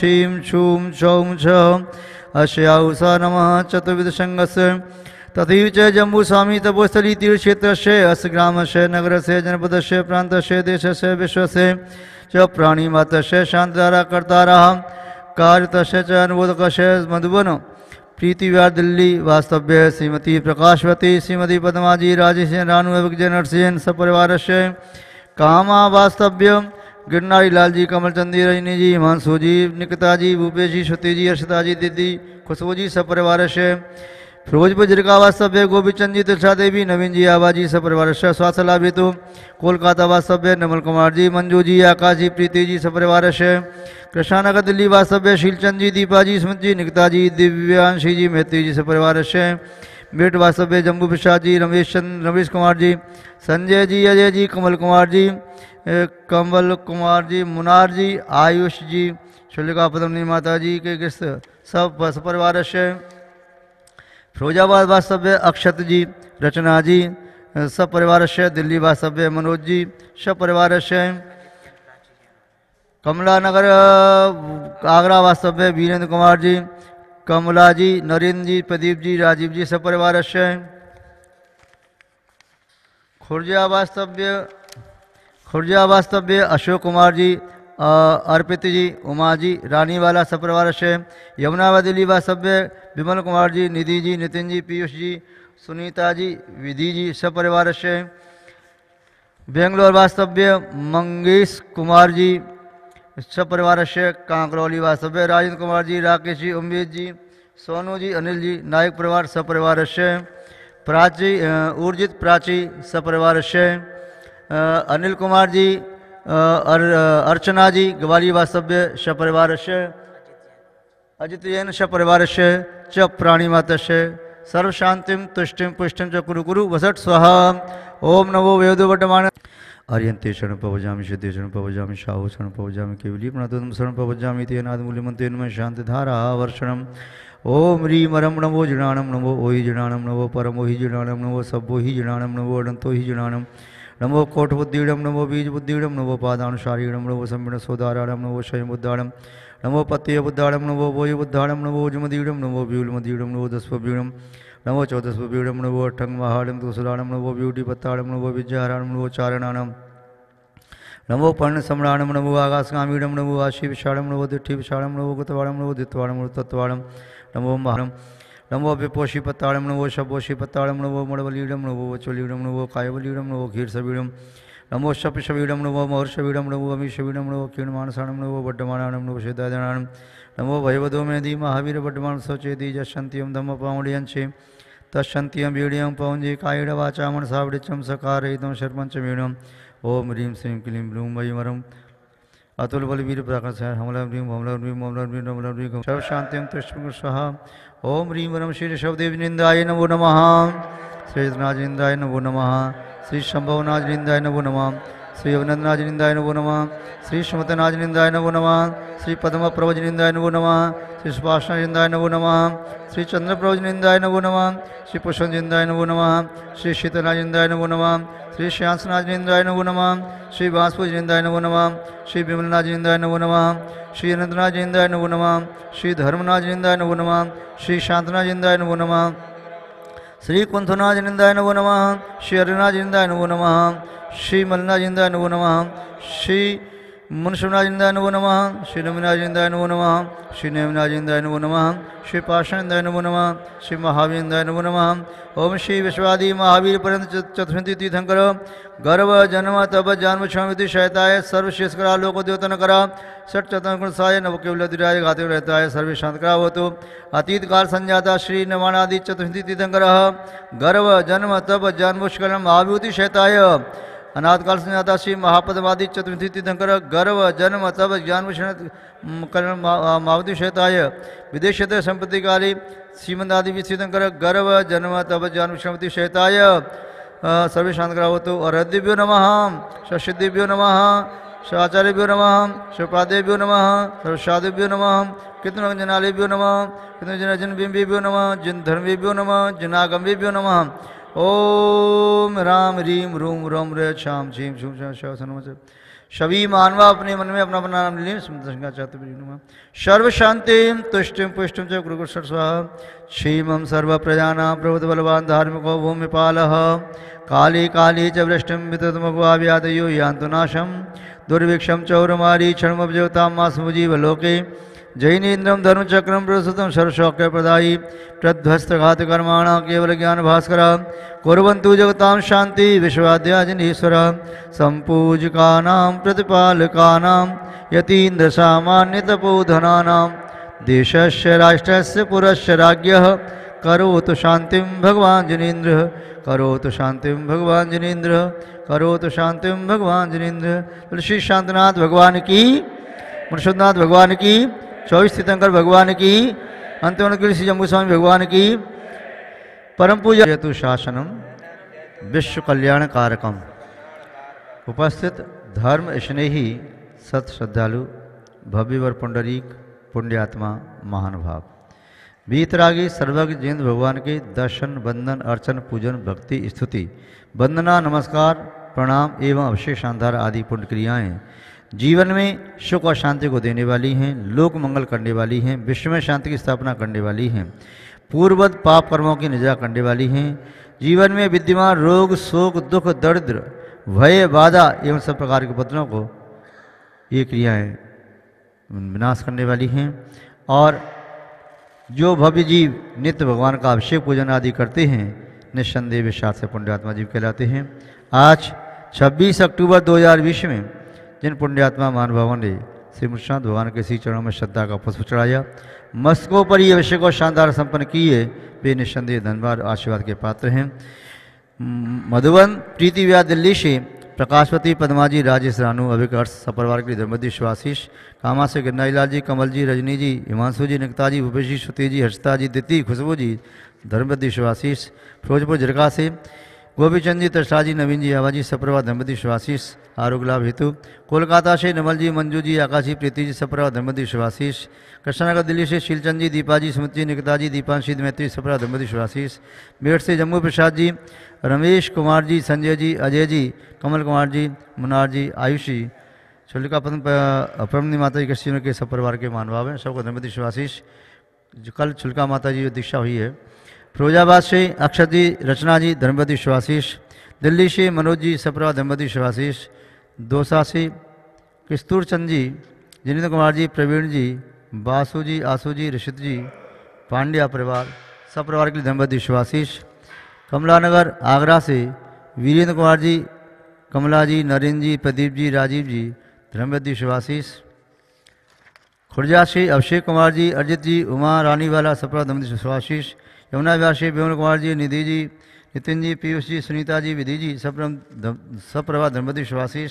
क्षीं क्षूं क्षौं च अस्याहुसा नमः चतुर्विधसङ्गस्य तथैव च जम्बुस्वामी तपोस्थली तीर्थक्षेत्रस्य अस्य ग्रामस्य नगरस्य जनपदस्य प्रान्तस्य देशस्य विश्वस्य च प्राणिमातस्य शान्तदारा कर्तारः कार्यतस्य च अनुबोधकस्य मधुबन प्रीतिवार दिल्ली वास्तव्य श्रीमती प्रकाशवती श्रीमती पद्माजी राजेश रानु नरसिंह सपरिवार से कामा वास्तव्य गिरनारी लाल जी कमल चंदी रजनी जी हिमांशु जी निकिता जी भूपेश जी श्रुति जी अर्षिता जी दीदी खुशबू जी सपरिवार से फिरोजपुर गोपी गोपीचंद जी तिरछा देवी नवीन जी आबा जी सपरिवार से स्वास्थ्य लाभ हेतु कोलकाता वास्तव्य नमल कुमार जी मंजू जी आकाश जी प्रीति जी सपरिवार से कृष्णानगर दिल्ली वास्तव्य शीलचंद जी दीपा जी स्मृत जी निकिता जी दिव्यांशी जी मेहती जी सपरिवार से बेट वास्तव्य जम्बू प्रसाद जी रमेश चंद्र रमेश कुमार जी संजय जी अजय जी कमल कुमार जी कमल कुमार जी मुनार जी आयुष जी शुल्का पदमनी माता जी के कृष्ण सब परिवार से फिरोजाबाद वास्तव्य अक्षत जी रचना जी से दिल्ली वास्तव्य मनोज जी सब परिवार से कमला नगर आगरा वास्तव्य वीरेंद्र कुमार जी कमला जी नरेंद्र जी प्रदीप जी राजीव जी सपरिवार से खुर्जा वास्तव्य खुर्जा वास्तव्य अशोक कुमार जी अर्पित जी उमा जी रानी वाला सपरिवार से यमुनावा वास्तव्य विमल कुमार जी निधि जी नितिन जी पीयूष जी सुनीता जी विधि जी सपरिवार से बेंगलोर वास्तव्य मंगेश कुमार जी अच्छा परिवार शेख कांकरौली वासभ्य राजेंद्र कुमार जी राकेश जी उम्मीद जी सोनू जी अनिल जी नायक परिवार सपरिवार अशय प्राची ऊर्जित प्राची सपरिवार अशय अनिल कुमार जी अर, अर्चना जी ग्वाली वासभ्य सपरिवार अशय अजित जैन सपरिवार अशय च प्राणी मातशय सर्वशांतिम तुष्टिम पुष्टिम च कुरु कुरु वसठ स्वाहा ओम नमो वर्तमान आर्यंते शरण पवजामी सिद्धे शरण पवजामी शाहु शरण पवजामी केवली प्रणतम शरण पवजामी ते नाद मूल्यमंत्रेन्म शांतिधारा वर्षणम ओम ह्रीम नमो जुड़ाण नमो ओहि जृणाणम नमो परमो हि जृणाणम नमो सभो हि जृणाणम नमो अनंतो हि जृणाणम नमो कोटबुद्धीडम नमो बीजबुद्धीडम नमो पादानुशारीणम नमो समीण सोदाराणम नमो शयबुद्धाणम नमो पत्यबुद्धाणम नमो वोयबुद्धाणम नमो उजमदीडम नमो व्यूलमदीडम नमो दस्वभ्यूणम नमो चौदस पीड़म नमो अठंग महाड़म तुसुराणम नमो ब्यूटी पत्ताड़म नमो विजयाराणम नमो चारणाणम नमो पर्ण सम्राणम नमो आकाशकामीडम नमो आशी विषाणम नमो दिट्ठी विषाणम नमो गुतवाणम नमो दित्वाणम नमो तत्वाणम नमो महाणम नमो विपोषी पत्ताणम नमो शबोषी पत्ताणम नमो मड़वलीडम नमो वचोलीडम नमो घीर सबीडम नमो शप शवीडम नमो महर्षवीडम नमो अमीशवीडम नमो किणमानसाणम नमो भट्टमानाणम नमो शेदाजनाणम नमो भयवधो मे धी महावीर भट्टमान सचेति जशंत्यम धम पावड़ियंचे तशंत्यम वीडियम पवंजी कायड वाचा मनसावड़िचम सकारयितम शर्मंच वीणम ओम ह्रीं श्रीं क्लीं ब्लूं मयिमरम अतुल बलवीर प्राकरण सह हमला ह्रीं हमला ह्रीं हमला ह्रीं हमला ह्रीं सर्व शांतिम तुष्म ओम ह्रीं वरम श्री शवदेव निंदाय नमो नमः श्री नाजेन्द्राय नमो नमः श्री शंभवनाज निंदाय नमो नम श्री अभिनंदनाज निंदाय नमो नम श्री सुमतनाज निंदाय नमो नम श्री पद्म प्रवज निंदाय नमो नम श्री सुभाष निंदाय नमो नम श्री चंद्र प्रवज निंदाय नमो नम श्री पुष्प निंदाय नमो नम श्री शीतलाज निंदाय नमो नम श्री श्यांसनाज निंदाय नमो नम श्री बांसपुज निंदाय नमो नम श्री विमलनाज निंदाय नमो नम श्री अनंतनाज निंदाय नमो नम श्री धर्मनाज निंदाय नमो नम श्री शांतनाज निंदाय नमो नम श्री कुंथनाजिंदाय नमो नम श्री अरुणाजिंदाय नमो नम श्री मल्लनाजिंदाय नमो नम श्री मनुष्यनाजिंदाय नमो नम श्री रमनाजिंदाय नमो नम श्री नेमनाजिंदाय नमो नम श्री पाषाणिंदाय नमो नम श्री महावीरिंदाय नमो नम ओम श्री विश्वादि महावीर पर्यंत चतुर्थी तीर्थंकर गर्व जन्म तब जन्म क्षमति शयताय सर्व शेषकरा लोक द्योतन करा षट चतन नव केवल दिराय घाते रहता है शांत करा हो तो अतीत काल संजाता श्री नवानादि चतुर्थी तीर्थंकर गर्व जन्म तब जन्म मुष्कलम शैताय अनाथकाल से नाता शिव महापदवादी चतुर्थी तीर्थंकर गर्व जन्म तब ज्ञान विषण कर्ण मावधि श्वेताय विदेश क्षेत्र संपत्ति काली श्रीमंदादि तीर्थंकर गर्व जन्म तब ज्ञान भूषणवती श्वेताय सर्वे शांत करावतु तो हृदयभ्यो नम शशिभ्यो नम शिवाचार्यभ्यो नम शिवपादेभ्यो नम सर्वशादेभ्यो नम कृतनजनालेभ्यो नम बिंबेभ्यो नम जिन धर्मेभ्यो नम जिनागम्भेभ्यो नम ओम राम रीम रूम रोम रे श्याम झीम झूम श्याम सभी मानवा अपने मन में अपना अपना नाम लिए संगा चाहते सर्व शांति तुष्टि पुष्टि च गुरु स्वाह क्षेम सर्व प्रजा प्रभुत बलवान धार्मिको भूमिपाल काली काली च वृष्टिम वितमभुआव्यादयो यांतुनाशम दुर्भिक्षम चौरमारी क्षण क्षणमजोता मासमुजीवलोके लोके जैनीन्द्रम धर्मचक्रम प्रसुत सर्वशौक्य प्रदायी प्रध्वस्तघातकर्माण केवल ज्ञान भास्कर कुरंतु जगता शांति विश्वाद्याजनीश्वर संपूजका प्रतिपालका यतीन्द्र सामान्य देश देशस्य राष्ट्रस्य पुरस्य राज्ञः करोतु शांति भगवान जिनेन्द्र करोतु शांतिम भगवान जिनेन्द्र करोतु शांतिम भगवान जिनेन्द्र तुलसी शांतनाथ भगवान की मनशुद्धनाथ भगवान की चौबीस तीर्थंकर भगवान की अंत श्री जम्बू स्वामी भगवान की परम पूजा हेतु शासनम विश्व कल्याण कारकम उपस्थित धर्म स्नेही सत श्रद्धालु भव्य वर पुंडरीक पुण्यात्मा महानुभाव बीतरागी सर्वज्ञ जैन भगवान के दर्शन वंदन अर्चन पूजन भक्ति स्तुति वंदना नमस्कार प्रणाम एवं अभिषेक शानदार आदि पुण्य क्रियाएँ जीवन में सुख और शांति को देने वाली हैं लोक मंगल करने वाली हैं विश्व में शांति की स्थापना करने वाली हैं पूर्वत पाप कर्मों की निजा करने वाली हैं जीवन में विद्यमान रोग शोक दुख दरिद्र भय बाधा एवं सब प्रकार के पत्रों को ये क्रियाएँ विनाश करने वाली हैं और जो भव्य जीव नित्य भगवान का अभिषेक पूजन आदि करते हैं निस्संदेह विश्वास से पुण्यात्मा जीव कहलाते हैं आज 26 अक्टूबर 2020 में जिन पुण्यात्मा महानुभावों ने श्री मुश्रांत भगवान के श्री चरणों में श्रद्धा का पुष्प चढ़ाया मस्कों पर ये विषय को शानदार संपन्न किए वे निस्संदेह धनबाद आशीर्वाद के पात्र हैं मधुबन प्रीति व्या दिल्ली से प्रकाशपति पदमाजी राजेश रानू अभिकर्ष सपरवार के धर्मदी शिवाशीष कामा से गिरनाईलाल जी कमल जी रजनी जी हिमांशु जी निकता जी भूपेश जी श्रुति जी हर्षता जी दिति खुशबू जी धर्मदी शिवाशीष फिरोजपुर जरका से गोपीचंद जी तरसा जी नवीन जी आवाजी सप्रवा धर्मदी धर्मदीश आशीष आरोग्य लाभ हेतु कोलकाता से नमल जी मंजू जी आकाशी प्रीति जी सप्रवा धर्मदी आशीष कृष्णनगर दिल्ली से शीलचंद जी दीपाजी जी सुमित जी निकिता जी दीपांशी मैत्री सप्रवा धर्मदी आशीष मेरठ से जम्मू प्रसाद जी रमेश कुमार जी संजय जी अजय जी कमल कुमार जी मुनार जी आयुषी शुल्का प्रमनी माता जी कृष्ण के सब परिवार के मानभाव हैं सबको धर्मदीश आशीष कल शुल्का माता जी जो दीक्षा हुई है फिरोजाबाद से अक्षत जी रचना जी धर्मपति शिवाशीष दिल्ली से मनोज जी सपरा धर्मपति शिवाशीष दोसा से किस्तूर चंद जी जिनेन्द्र कुमार जी प्रवीण जी बासु जी आसू जी ऋषित जी पांड्या परिवार सपरिवार के लिए धर्मवती शिवाशीष कमलानगर आगरा से वीरेंद्र कुमार जी कमला जी नरेंद्र जी प्रदीप जी राजीव जी धर्मपति शिवाशीष खुर्जा से अभिषेक कुमार जी अरजित जी उमा रानीवाला सपरा धर्मपति शिवाशीष यमुना व्यास जी विमल कुमार जी निधि जी नितिन जी पीयूष जी सुनीता जी विधि जी सप्रम सप्रभा धर्मपति शिवाशीष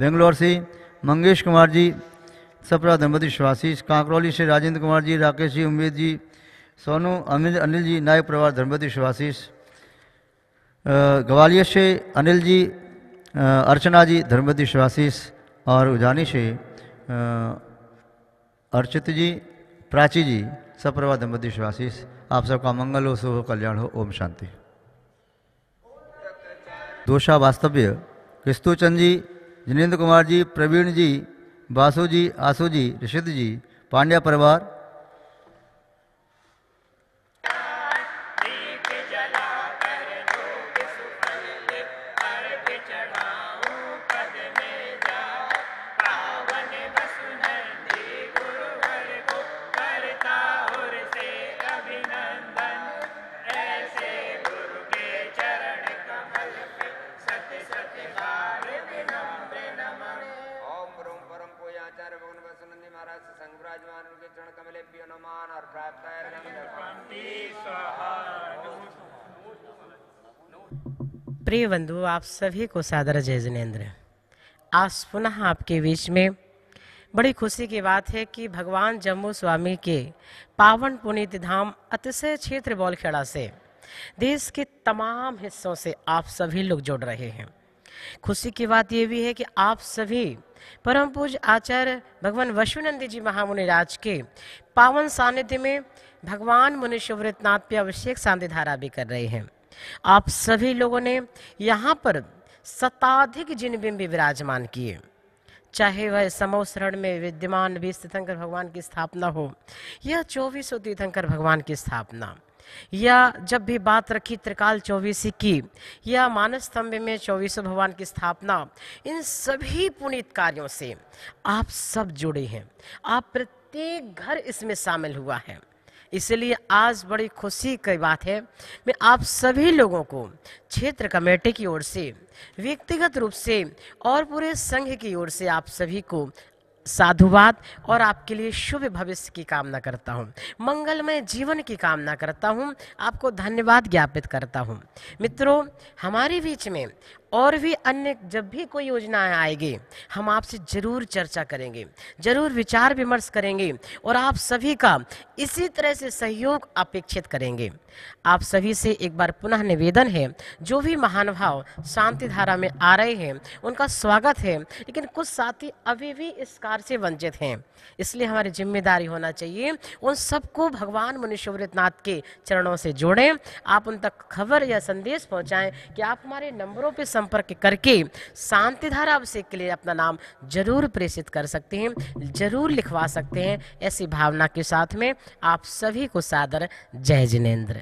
बेंगलोर से मंगेश कुमार जी सप्रभा धर्मपति शिवाशीष कांकरौली से राजेंद्र कुमार जी राकेश जी उम्मीद जी सोनू अनिल अनिल जी नायक प्रभा धर्मपति शिवाशीष ग्वालियर से अनिल जी अर्चना जी धर्मपति शिवाशीष और उजानी से अर्चित जी प्राची जी सप्रभा धर्मपति शिवाशीष आप सबका मंगल हो शुभ कल्याण हो ओम शांति दोषा वास्तव्य किस्तुचंद जी जिनेन्द्र कुमार जी प्रवीण जी बासु जी आसू जी ऋषिद जी पांड्या परिवार प्रिय बंधु आप सभी को सादर जय जिनेन्द्र आज पुनः आपके बीच में बड़ी खुशी की बात है कि भगवान जम्मू स्वामी के पावन पुनीत धाम अतिशय क्षेत्र बौलखेड़ा से देश के तमाम हिस्सों से आप सभी लोग जुड़ रहे हैं खुशी की बात यह भी है कि आप सभी परम पूज आचार्य भगवान वशुनंदी जी महामुनि राज के पावन सानिध्य में भगवान मुनि पे अभिषेक शांति धारा भी कर रहे हैं आप सभी लोगों ने यहाँ पर शताधिक जिन बिंब विराजमान किए चाहे वह समोसरण में विद्यमान भी तीर्थंकर भगवान की स्थापना हो या चौबीसों तीर्थंकर भगवान की स्थापना या जब भी बात रखी त्रिकाल चौबीसी की या मानस स्तंभ में चौबीसों भगवान की स्थापना इन सभी पुनीत कार्यों से आप सब जुड़े हैं आप प्रत्येक घर इसमें शामिल हुआ है इसलिए आज बड़ी खुशी की बात है मैं आप सभी लोगों को क्षेत्र कमेटी की ओर से व्यक्तिगत रूप से और पूरे संघ की ओर से आप सभी को साधुवाद और आपके लिए शुभ भविष्य की कामना करता हूँ मंगलमय जीवन की कामना करता हूँ आपको धन्यवाद ज्ञापित करता हूँ मित्रों हमारे बीच में और भी अन्य जब भी कोई योजनाएं आएगी हम आपसे ज़रूर चर्चा करेंगे ज़रूर विचार विमर्श करेंगे और आप सभी का इसी तरह से सहयोग अपेक्षित करेंगे आप सभी से एक बार पुनः निवेदन है जो भी महानुभाव शांति धारा में आ रहे हैं उनका स्वागत है लेकिन कुछ साथी अभी भी इस कार्य से वंचित हैं इसलिए हमारी जिम्मेदारी होना चाहिए उन सबको भगवान मुनिश्वरनाथ नाथ के चरणों से जोड़ें आप उन तक खबर या संदेश पहुँचाएँ कि आप हमारे नंबरों पर संपर्क करके शांति धारा अभिषेक के लिए अपना नाम जरूर प्रेषित कर सकते हैं जरूर लिखवा सकते हैं ऐसी भावना के साथ में आप सभी को सादर जय जिनेन्द्र